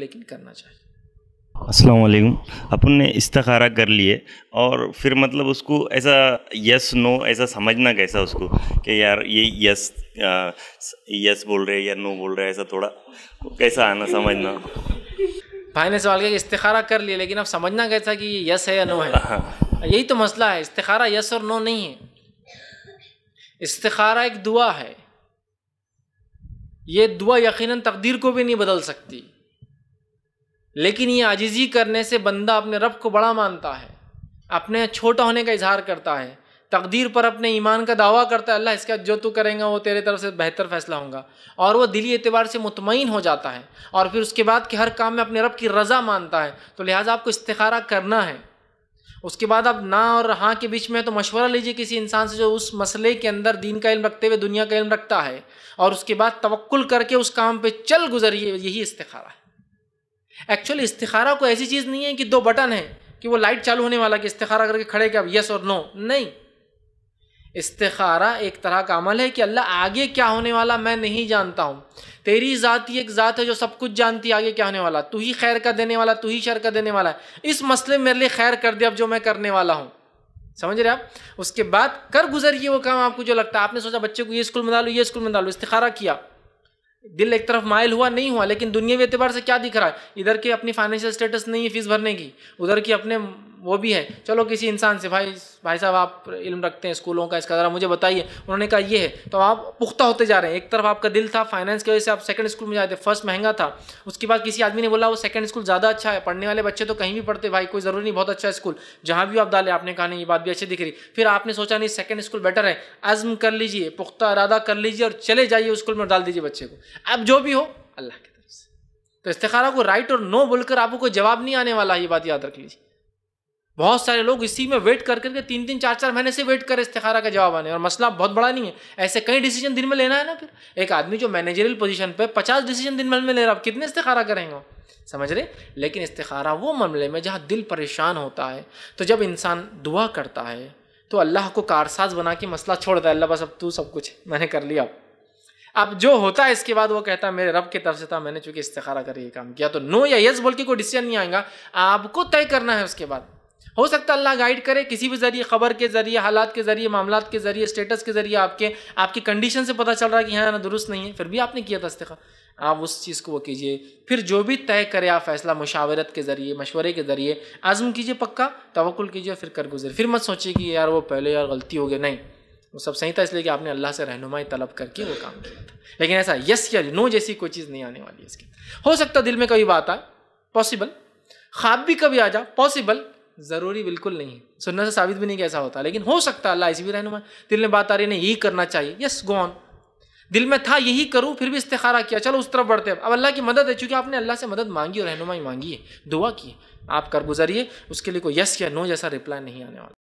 لیکن کرنا چاہیے السلام علیکم اپن نے استخارہ کر لیے اور پھر مطلب اس کو ایسا یس نو ایسا سمجھنا کیسا اس کو کہ یار یہ یس یس بول رہے یا نو بول رہے ایسا تھوڑا کیسا آنا سمجھنا بھائی نے سوال کیا کہ استخارہ کر لیا لیکن اب سمجھنا کیسا کہ یہ یس ہے یا نو ہے ہاں۔ یہی تو مسئلہ ہے استخارہ یس اور نو نہیں ہے استخارہ ایک دعا ہے یہ دعا یقیناً تقدیر کو بھی نہیں بدل سکتی لیکن یہ عجیزی کرنے سے بندہ اپنے رب کو بڑا مانتا ہے اپنے چھوٹا ہونے کا اظہار کرتا ہے تقدیر پر اپنے ایمان کا دعویٰ کرتا ہے اللہ اس کا جو تو کریں گا وہ تیرے طرف سے بہتر فیصلہ ہوگا اور وہ دلی اعتبار سے مطمئن ہو جاتا ہے اور پھر اس کے بعد کہ ہر کام میں اپنے رب کی رضا مانتا ہے تو لہٰذا آپ کو استخارہ کرنا ہے اس کے بعد آپ نا اور ہاں کے بیچ میں تو مشورہ لیجئے کسی انسان سے جو اس مسئلے کے اندر دین کا علم رکھتے ہوئے دنیا کا علم رکھتا ہے اور اس کے بعد توقل کر کے اس کام پہ چل گزریے یہی استخارہ ہے ایکچوئل استخارہ کو ایسی چیز نہیں ہے کہ دو بٹن ہیں کہ وہ لائٹ چالو ہونے والا کہ استخارہ کر کے کھڑے کہ اب یس اور نو نہیں استخارہ ایک طرح کا عمل ہے کہ اللہ آگے کیا ہونے والا میں نہیں جانتا ہوں تیری ذات ہی ایک ذات ہے جو سب کچھ جانتی ہے آگے کیا ہونے والا تو ہی خیر کا دینے والا تو ہی شر کا دینے والا ہے اس مسئلے میں میرے لیے خیر کر دے اب جو میں کرنے والا ہوں سمجھ رہے آپ اس کے بعد کر گزریے وہ کام آپ کو جو لگتا ہے آپ نے سوچا بچے کو یہ اسکول میں ڈالو یہ اسکول میں ڈالو استخارہ کیا دل ایک طرف مائل ہوا نہیں ہوا لیکن دنیا اعتبار سے کیا دکھ رہا ہے ادھر کی اپنی فائنینشیل اسٹیٹس نہیں ہے فیس بھرنے کی ادھر کی اپنے وہ بھی ہے چلو کسی انسان سے بھائی بھائی صاحب آپ علم رکھتے ہیں اسکولوں کا اس کا ذرا مجھے بتائیے انہوں نے کہا یہ ہے تو آپ پختہ ہوتے جا رہے ہیں ایک طرف آپ کا دل تھا فائنینس کی وجہ سے آپ سیکنڈ اسکول میں جاتے فرسٹ مہنگا تھا اس کے بعد کسی آدمی نے بولا وہ سیکنڈ اسکول زیادہ اچھا ہے پڑھنے والے بچے تو کہیں بھی پڑھتے بھائی کوئی ضروری نہیں بہت اچھا اسکول جہاں بھی آپ ڈالے آپ نے کہا نہیں یہ بات بھی اچھی دکھ رہی پھر آپ نے سوچا نہیں سیکنڈ اسکول بیٹر ہے عزم کر لیجیے پختہ ارادہ کر لیجیے اور چلے جائیے اسکول میں ڈال دیجیے بچے کو اب جو بھی ہو اللہ کی طرف سے تو استخارہ کو رائٹ اور نو بول کر آپ کو کوئی جواب نہیں آنے والا یہ بات یاد رکھ لیجیے بہت سارے لوگ اسی میں ویٹ کر کر کے تین تین چار چار مہینے سے ویٹ کر استخارہ کا جواب آنے اور مسئلہ بہت بڑا نہیں ہے ایسے کئی ڈیسیجن دن میں لینا ہے نا پھر ایک آدمی جو مینیجریل پوزیشن پہ پچاس ڈیسیجن دن میں لے رہا کتنے استخارہ کریں گے سمجھ رہے لیکن استخارہ وہ معاملے میں جہاں دل پریشان ہوتا ہے تو جب انسان دعا کرتا ہے تو اللہ کو کارساز بنا کے مسئلہ چھوڑتا ہے اللہ بس اب تو سب کچھ میں نے کر لیا اب اب جو ہوتا ہے اس کے بعد وہ کہتا ہے میرے رب کے طرف سے تھا میں نے چونکہ استخارہ کر کے یہ کام کیا تو نو یا یس بول کے کوئی ڈیسیجن نہیں آئے گا آپ کو طے کرنا ہے اس کے بعد ہو سکتا ہے اللہ گائیڈ کرے کسی بھی ذریعے خبر کے ذریعے حالات کے ذریعے معاملات کے ذریعے اسٹیٹس کے ذریعے آپ کے آپ کی کنڈیشن سے پتا چل رہا ہے کہ ہاں درست نہیں ہے پھر بھی آپ نے کیا تھا آپ اس چیز کو وہ کیجئے پھر جو بھی طے کرے آپ فیصلہ مشاورت کے ذریعے مشورے کے ذریعے عزم کیجئے پکا توقل کیجئے پھر کر گزرے پھر مت سوچے کہ یار وہ پہلے یار غلطی ہو گئی نہیں وہ سب صحیح تھا اس لیے کہ آپ نے اللہ سے رہنمائی طلب کر کے وہ کام کیا تھا لیکن ایسا یس یا نو جیسی کوئی چیز نہیں آنے والی ہے اس کی ہو سکتا دل میں کبھی بات آئے پاسبل خواب بھی کبھی آ جا پاسبل ضروری بالکل نہیں سننا سے ثابت بھی نہیں کہ ایسا ہوتا لیکن ہو سکتا اللہ بھی رہنما دل میں بات آ رہی نہیں یہی کرنا چاہیے یس گون دل میں تھا یہی کروں پھر بھی استخارہ کیا چلو اس طرف بڑھتے ہیں اب اللہ کی مدد ہے چونکہ آپ نے اللہ سے مدد مانگی اور رہنمائی مانگی ہے دعا کی آپ کر گزریے اس کے لیے کوئی یس یا نو جیسا رپلائی نہیں آنے والا